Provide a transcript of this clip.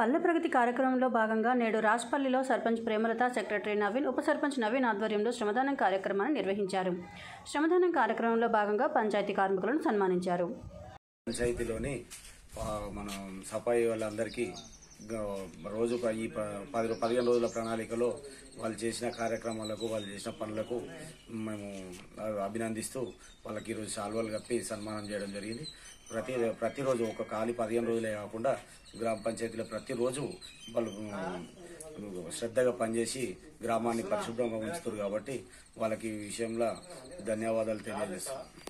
పల్లె ప్రగతి కార్యక్రమంలో భాగంగా నేడు రాజ్పల్లిలో సర్పంచ్ ప్రేమలత సెక్రటరీ నవీన్ ఉప సర్పంచ్ నవీన్ ఆధ్వర్యంలో శ్రమదానం కార్యక్రమాన్ని నిర్వహించారు శ్రమదానం కార్యక్రమంలో భాగంగా పంచాయతీ కార్మికులను సన్మానించారు పంచాయతీలోని మన సఫాయి వాళ్ళందరికీ రోజు ఈ పది పదిహేను రోజుల ప్రణాళికలో వాళ్ళు చేసిన కార్యక్రమాలకు వాళ్ళు చేసిన పనులకు మేము అభినందిస్తూ వాళ్ళకి ఈరోజు శాల్వాలు కప్పి సన్మానం చేయడం జరిగింది ప్రతి ప్రతిరోజు ఒక ఖాళీ పదిహేను రోజులే కాకుండా గ్రామ పంచాయతీలో ప్రతిరోజు వాళ్ళు శ్రద్ధగా పనిచేసి గ్రామాన్ని పరిశుభ్రంగా ఉంచుతారు కాబట్టి వాళ్ళకి ఈ విషయంలో ధన్యవాదాలు తెలియజేస్తాం